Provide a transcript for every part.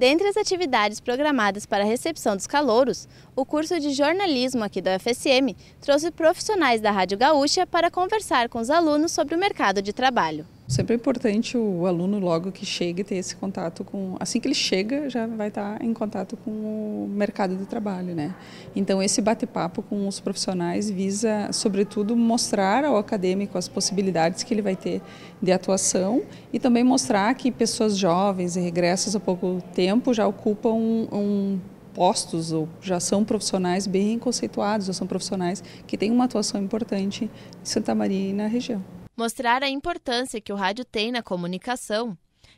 Dentre as atividades programadas para a recepção dos calouros, o curso de jornalismo aqui da UFSM trouxe profissionais da Rádio Gaúcha para conversar com os alunos sobre o mercado de trabalho. Sempre é importante o aluno, logo que chega, ter esse contato com. Assim que ele chega, já vai estar em contato com o mercado de trabalho, né? Então, esse bate-papo com os profissionais visa, sobretudo, mostrar ao acadêmico as possibilidades que ele vai ter de atuação e também mostrar que pessoas jovens e regressas há pouco tempo já ocupam um, um postos ou já são profissionais bem conceituados, ou são profissionais que têm uma atuação importante em Santa Maria e na região. Mostrar a importância que o rádio tem na comunicação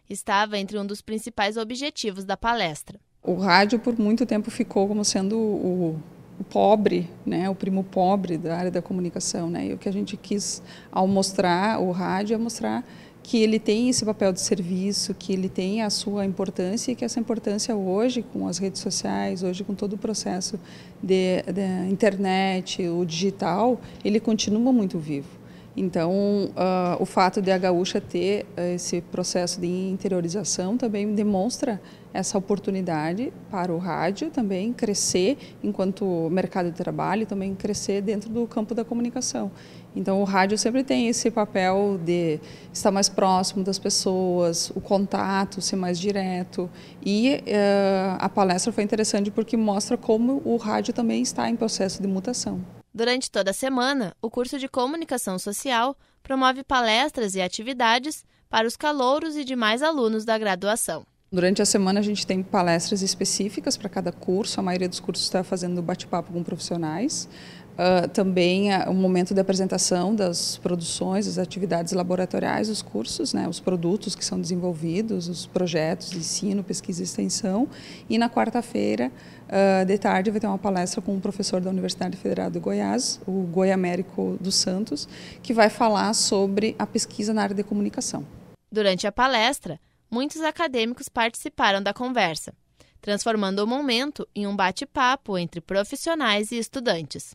estava entre um dos principais objetivos da palestra. O rádio por muito tempo ficou como sendo o, o pobre, né, o primo pobre da área da comunicação, né? E o que a gente quis ao mostrar o rádio é mostrar que ele tem esse papel de serviço, que ele tem a sua importância e que essa importância hoje com as redes sociais, hoje com todo o processo de, de internet, o digital, ele continua muito vivo. Então, uh, o fato de a gaúcha ter eh, esse processo de interiorização também demonstra essa oportunidade para o rádio também crescer enquanto mercado de trabalho, também crescer dentro do campo da comunicação. Então, o rádio sempre tem esse papel de estar mais próximo das pessoas, o contato, ser mais direto. E uh, a palestra foi interessante porque mostra como o rádio também está em processo de mutação. Durante toda a semana, o curso de Comunicação Social promove palestras e atividades para os calouros e demais alunos da graduação. Durante a semana a gente tem palestras específicas para cada curso, a maioria dos cursos está fazendo bate-papo com profissionais. Uh, também ah, o um momento de apresentação das produções, das atividades laboratoriais, os cursos, né, os produtos que são desenvolvidos, os projetos de ensino, pesquisa e extensão. E na quarta-feira, uh, de tarde, vai ter uma palestra com um professor da Universidade Federal de Goiás, o Américo dos Santos, que vai falar sobre a pesquisa na área de comunicação. Durante a palestra, muitos acadêmicos participaram da conversa, transformando o momento em um bate-papo entre profissionais e estudantes.